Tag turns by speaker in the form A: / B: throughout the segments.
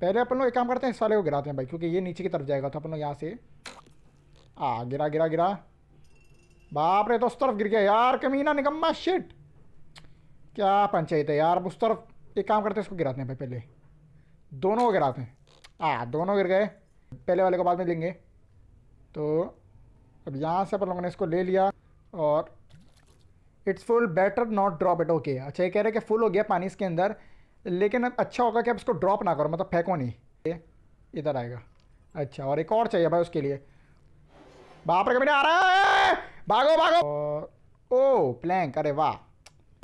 A: पहले अपन लोग एक काम करते हैं इस वाले को गिराते हैं भाई क्योंकि ये नीचे की तरफ जाएगा तो अपन लोग यहाँ से आ गिरा गिरा गिरा बाप रे तो उस तरफ गिर गया यार कमीना निकम्मा शिट क्या पंचायत है यार उस तरफ एक काम करते हैं इसको गिराते हैं भाई पहले दोनों को गिराते हैं आ दोनों गिर गए पहले वाले को बाद में लेंगे तो अब यहाँ से अपन लोगों ने इसको ले लिया और it's full better not drop it okay अच्छा ये कह रहे हैं कि फुल हो गया पानी इसके अंदर लेकिन अच्छा होगा कि आप इसको ड्रॉप ना करो मतलब फेंको नहीं इधर आएगा अच्छा और एक और चाहिए भाई उसके लिए बाप रे आ रहा है भागो भागो ओ प्लैंक अरे वाह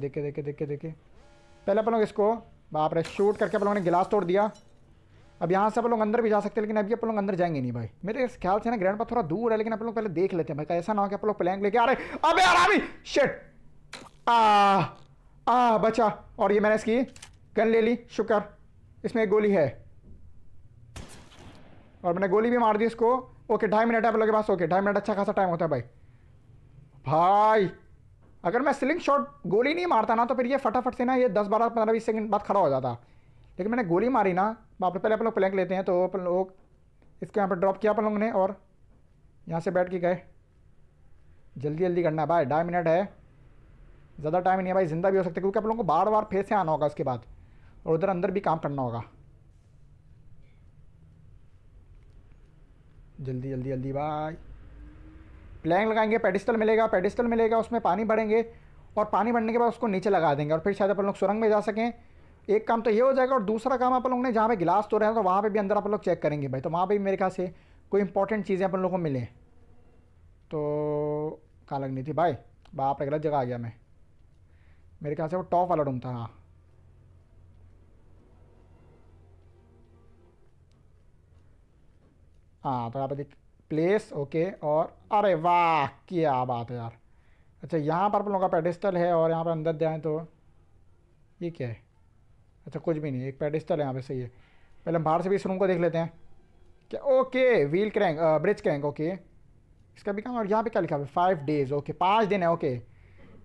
A: देखे देखे देखे देखे पहले अपन लोग इसको बाप रे शूट करके अपन लोगों ने गिलास तोड़ दिया अब यहाँ से अपन लोग अंदर भी जा सकते हैं लेकिन अभी अपन लोग अंदर जाएंगे नहीं भाई मेरे ख्याल से ना ग्रैंड पर थोड़ा दूर है लेकिन अपन लोग पहले देख लेते हैं भाई ऐसा ना हो कि आप लोग प्लैंक लेके आ रहे अबे यार अभी शिट आ आ बचा और ये मैंने इसकी गन ले ली शुक्र इसमें एक गोली है और मैंने गोली भी मार दी इसको ओके ढाई मिनट है आप लोग के पास ओके ढाई मिनट अच्छा खासा टाइम होता है भाई भाई अगर मैं स्लिंग शॉट गोली नहीं मारता ना तो फिर ये फटाफट से ना ये दस बारह पंद्रह बीस सेकंड बाद खड़ा हो जाता लेकिन मैंने गोली मारी ना आप पहले अपन लोग प्लैंक लेते हैं तो अपन लोग इसके यहाँ पर ड्रॉप किया अपन लोग ने और यहाँ से बैठ के गए जल्दी जल्दी करना है भाई ढाई मिनट है ज़्यादा टाइम नहीं है भाई ज़िंदा भी हो सकता है क्योंकि आप लोगों को बार बार फिर से आना होगा उसके बाद और उधर अंदर भी काम करना होगा जल्दी जल्दी जल्दी बाय प्लैंग लगाएंगे पेडिस्टल मिलेगा पेडिस्टल मिलेगा उसमें पानी भरेंगे और पानी भरने के बाद उसको नीचे लगा देंगे और फिर शायद अपन लोग सुरंग में जा सकें एक काम तो ये हो जाएगा और दूसरा काम अपन लोग ने जहाँ पे गिलास तो रहे हैं तो वहाँ पे भी अंदर अपन लोग चेक करेंगे भाई तो वहाँ पे भी मेरे ख्याल से कोई इंपॉर्टेंट चीज़ें अपन लोग को मिलें तो कहाँ लगनी थी भाई बाप गलत जगह आ गया मैं मेरे ख्याल से वो टॉप वाला रूम था हाँ हाँ तो यहाँ पर देख प्लेस ओके और अरे वाह क्या बात है यार अच्छा यहाँ पर अपन लोगों का पेडिस्टल है और यहाँ पर अंदर जाएँ तो ये क्या है अच्छा कुछ भी नहीं एक पेडिस्टल है यहाँ पे सही है पहले हम बाहर से भी इस रूम को देख लेते हैं क्या okay wheel crank bridge crank okay इसका भी काम और यहाँ पे क्या लिखा है फाइव डेज ओके पाँच दिन है ओके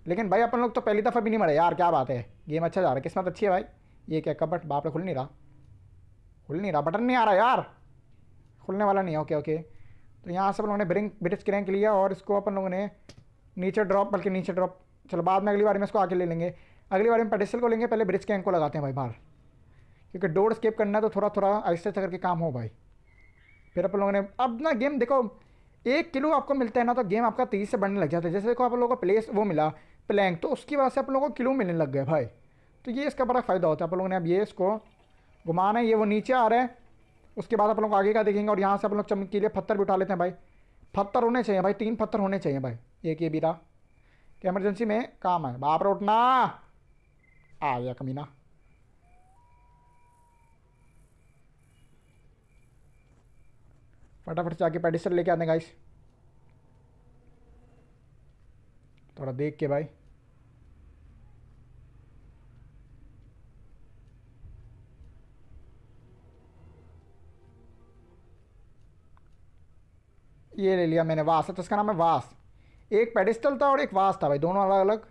A: लेकिन भाई अपन लोग तो पहली दफ़ा भी नहीं मरे यार क्या बात है गेम अच्छा जा रहा है किस्मत अच्छी है भाई ये क्या कब बाप खुल नहीं रहा खुल नहीं रहा बटन नहीं आ रहा यार खुलने वाला नहीं है ओके ओके तो यहाँ से अपन लोगों ने ब्रिंक ब्रिज क्रैंक लिया और इसको अपन लोगों ने नीचे ड्रॉप बल्कि नीचे ड्रॉप चलो बाद में अगली बार में इसको आके ले लेंगे अगली बार में पेडिसल को लेंगे पहले ब्रिज क्रैंक को लगाते हैं भाई बाहर क्योंकि डोर स्केप करना तो थोड़ा थोड़ा आहिस्ते आहिस्ते करके काम हो भाई फिर अपन लोगों ने अब ना गेम देखो एक किलो आपको मिलता है ना तो गेम आपका तेज से बढ़ने लग जाता है जैसे देखो आप लोगों को प्लेस वो मिला प्लैंक तो उसकी वजह से आप लोगों को किलो मिलने लग गए भाई तो ये इसका बड़ा फ़ायदा होता है आप लोगों ने अब ये इसको घुमाना है ये वो नीचे आ रहा है उसके बाद आप लोग आगे का देखेंगे और यहाँ से आप लोग चमकीले पत्थर भी उठा लेते हैं भाई पत्थर होने चाहिए भाई तीन पत्थर होने चाहिए भाई एक ये बीरा कि एमरजेंसी में काम है बाप रे उठना आ गया कमीना फटाफट से आके लेके आते हैं गाइस थोड़ा देख के भाई ये ले लिया मैंने वास है तो इसका नाम है वास एक पेडिस्टल था और एक वास था भाई दोनों अलग अलग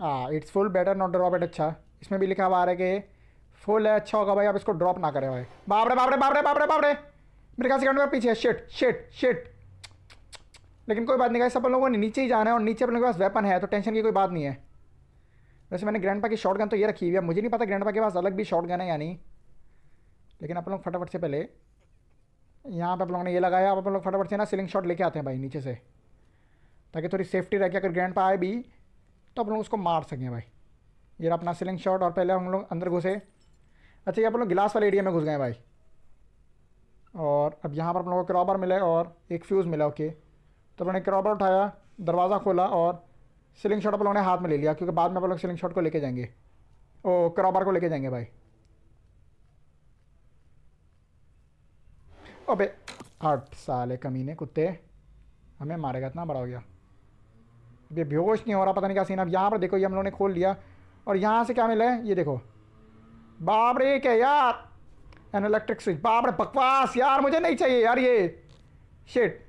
A: हाँ it's full better not drop it अच्छा इसमें भी लिखा हुआ आ रहा है कि फुल है अच्छा होगा भाई आप इसको ड्रॉप ना करें भाई बाबरे, बाबरे, बाबरे, बाबरे बाबरे। मेरे ख्याल सेकंड काउंटर पीछे शिट शिट शिट लेकिन कोई बात नहीं गाइस अपन लोगों ने नीचे ही जाना है और नीचे अपने पास वेपन है तो टेंशन की कोई बात नहीं है वैसे मैंने ग्रैंड की शॉर्ट गन तो ये रखी हुई है मुझे नहीं पता ग्रैंड के पास अलग भी शॉर्ट है या नहीं लेकिन अपन लोग फटाफट से पहले यहाँ पर आप लोगों ने ये लगाया आप अपन लोग फटाफट से ना सिलिंग शॉट लेके आते हैं भाई नीचे से ताकि थोड़ी सेफ्टी रह के अगर ग्रैंड आए भी तो अपन लोग उसको मार सकें भाई ये अपना सिलिंग शॉट और पहले हम लोग अंदर घुसे अच्छा ये अपन लोग गिलास वाले एरिया में घुस गए भाई और अब यहाँ पर अपने लोगों को क्रॉबर मिले और एक फ्यूज़ मिला ओके तो अपने क्रॉबर उठाया दरवाज़ा खोला और सिलिंग शॉट आप लोगों ने हाथ में ले लिया क्योंकि बाद में आप लोग सिलिंग शॉट को लेके जाएंगे ओ क्रॉबर को लेके जाएंगे भाई अबे आठ साले कमीने कुत्ते हमें मारेगा इतना बड़ा हो गया ये बेहोश नहीं हो रहा पता नहीं क्या सीन अब यहाँ पर देखो ये हम लोगों ने खोल लिया और यहाँ से क्या मिला है ये देखो बाप रे क्या यार एन इलेक्ट्रिक स्विच बाप रे बकवास यार मुझे नहीं चाहिए यार ये शिट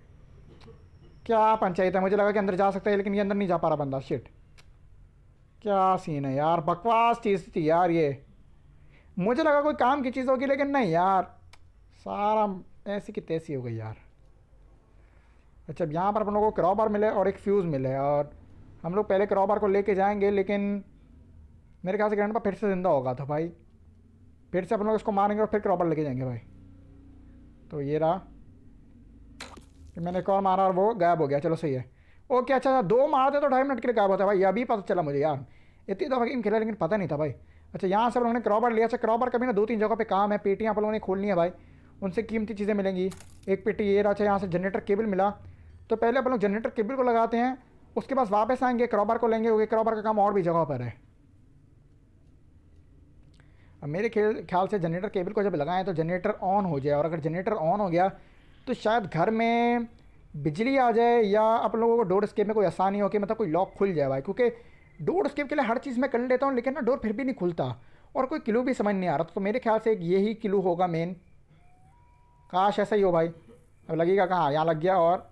A: क्या पंचायत है मुझे लगा कि अंदर जा सकता है लेकिन ये अंदर नहीं जा पा रहा बंदा शिट क्या सीन है यार बकवास चीज़ थी यार ये मुझे लगा कोई काम की चीज़ होगी लेकिन नहीं यार सारा ऐसी की तैसी हो गई यार अच्छा अब यहाँ पर अपन लोगों को क्रॉबर मिले और एक फ्यूज़ मिले और हम लोग पहले क्रॉबर को लेके जाएंगे लेकिन मेरे ख्याल से ग्रैंड पर फिर से ज़िंदा होगा था तो भाई फिर से अपन लोग इसको मारेंगे और फिर क्रॉपर लेके जाएंगे भाई तो ये रहा कि मैंने एक और मारा और वो गायब हो गया चलो सही है ओके अच्छा अच्छा दो मारते तो ढाई मिनट के लिए गायब होता है भाई अभी पता चला मुझे यार इतनी दफ़ा गेम खेला लेकिन पता नहीं था भाई अच्छा यहाँ से हम लोगों ने क्रॉबर लिया अच्छा क्रॉपर कभी ना दो तीन जगह पर काम है पेटियाँ आप लोगों ने खोलनी है भाई उनसे कीमती चीज़ें मिलेंगी एक पेटी ये रहा अच्छा यहाँ से जनरेटर केबल मिला तो पहले अपन लोग जनरेटर केबल को लगाते हैं उसके बाद वापस आएंगे क्रॉबर को लेंगे क्योंकि क्रॉबर का काम और भी जगह पर है मेरे ख्याल ख्याल से जनरेटर केबल को जब लगाएं तो जनरेटर ऑन हो जाए और अगर जनरेटर ऑन हो गया तो शायद घर में बिजली आ जाए या आप लोगों को डोर स्केप में कोई आसानी हो कि मतलब कोई लॉक खुल जाए भाई क्योंकि डोर स्केप के लिए हर चीज़ मैं कर लेता हूँ लेकिन ना डोर फिर भी नहीं खुलता और कोई क्लू भी समझ नहीं आ रहा तो मेरे ख्याल से एक यही किलू होगा मेन काश ऐसा ही हो भाई अब लगेगा कहाँ यहाँ लग गया और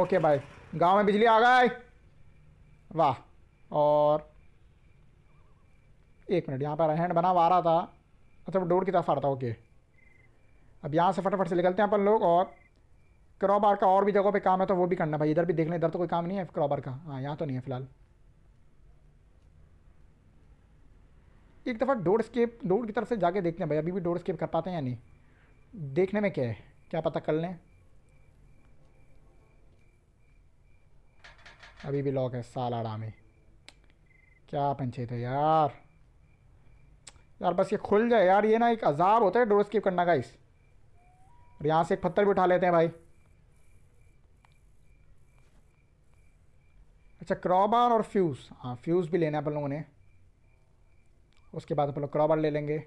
A: ओके भाई गांव में बिजली आ गए वाह और एक मिनट यहाँ पर हैंड बना हुआ आ रहा था अच्छा वो डोर की तरफ आ रहा था ओके अब यहाँ से फटाफट से निकलते हैं अपन लोग और क्रॉबार का और भी जगहों पे काम है तो वो भी करना भाई इधर भी देख लें इधर तो कोई काम नहीं है क्रॉबार का हाँ यहाँ तो नहीं है फिलहाल एक दफ़ा डोर स्केप डोर की तरफ से जाके देखते हैं भाई अभी भी डोर स्केप कर पाते हैं या नहीं देखने में क्या है क्या पता कर लें अभी भी लॉक है साल आराम है क्या पंचायत है यार यार बस ये खुल जाए यार ये ना एक अजाब होता है डोर स्कीप करना का इस और यहाँ से एक पत्थर भी उठा लेते हैं भाई अच्छा क्रॉबार और फ्यूज़ हाँ फ्यूज़ भी लेना है अपन लोगों ने उसके बाद अपन लोग क्रॉबार ले लेंगे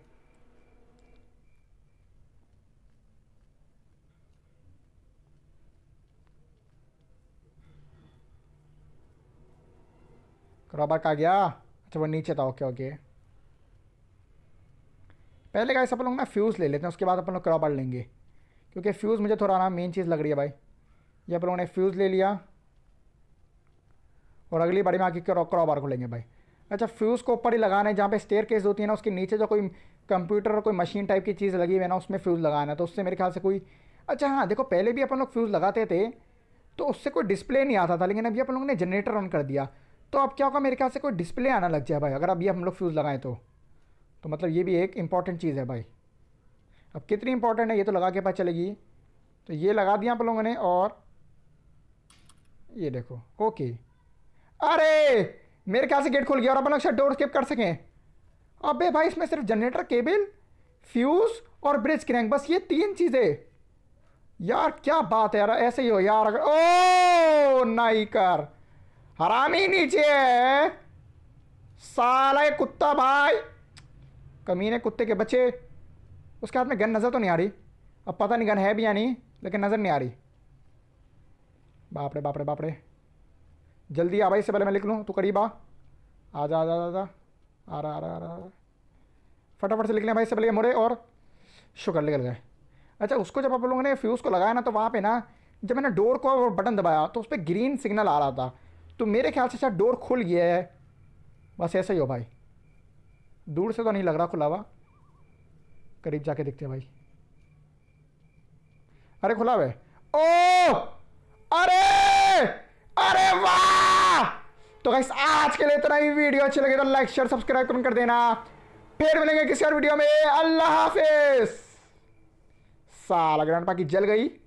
A: क्रॉबार का गया अच्छा वो नीचे था ओके ओके पहले गाइस अपन लोग ना फ्यूज़ ले लेते हैं उसके बाद अपन लोग क्रॉपर लेंगे क्योंकि फ्यूज़ मुझे थोड़ा ना मेन चीज़ लग रही है भाई ये अपन लोगों ने फ्यूज़ ले लिया और अगली बारी में आके क्रॉपर खोलेंगे भाई अच्छा फ्यूज़ को ऊपर ही लगाना है जहाँ पे स्टेयर केस होती है ना उसके नीचे जो कोई कंप्यूटर और कोई मशीन टाइप की चीज़ लगी हुई है ना उसमें फ्यूज़ लगाना है तो उससे मेरे ख्याल से कोई अच्छा हाँ देखो पहले भी अपन लोग फ्यूज़ लगाते थे तो उससे कोई डिस्प्ले नहीं आता था लेकिन अभी अपन लोगों ने जनरेटर ऑन कर दिया तो अब क्या होगा मेरे ख्याल से कोई डिस्प्ले आना लग जाए भाई अगर अभी हम लोग फ्यूज़ लगाएं तो तो मतलब ये भी एक इम्पॉर्टेंट चीज़ है भाई अब कितनी इम्पॉर्टेंट है ये तो लगा के पास चलेगी तो ये लगा दिया आप लोगों ने और ये देखो ओके अरे मेरे ख्याल से गेट खुल गया और अपन अक्सर डोर स्केप कर सकें अबे भाई इसमें सिर्फ जनरेटर केबल फ्यूज़ और ब्रिज क्रैंक बस ये तीन चीज़ें यार क्या बात है यार ऐसे ही हो यार अगर ओ नाई कर हरामी नीचे साला कुत्ता भाई कमीने कुत्ते के बच्चे उसके हाथ में गन नज़र तो नहीं आ रही अब पता नहीं गन है भी या नहीं लेकिन नज़र नहीं आ रही बापरे बापरे बापरे जल्दी आ भाई इससे पहले मैं लिख लूँ तू करीब आ आ जा आ जा आ जा आ रहा आ रहा आ रहा फटाफट से लिख लें भाई इससे पहले मुड़े और शुक्र निकल गए अच्छा उसको जब आप लोगों ने फ्यूज़ को लगाया ना तो वहाँ पर ना जब मैंने डोर को बटन दबाया तो उस पर ग्रीन सिग्नल आ रहा था तो मेरे ख्याल से शायद डोर खुल गया है बस ऐसा ही हो भाई दूर से तो नहीं लग रहा खुला हुआ करीब जाके देखते हैं भाई अरे खुला हुआ है ओ अरे अरे वाह तो गाइस आज के लिए इतना ही वीडियो अच्छी लगे तो लाइक शेयर सब्सक्राइब कमेंट कर देना फिर मिलेंगे किसी और वीडियो में अल्लाह हाफिज साला ग्रैंड पाकी जल गई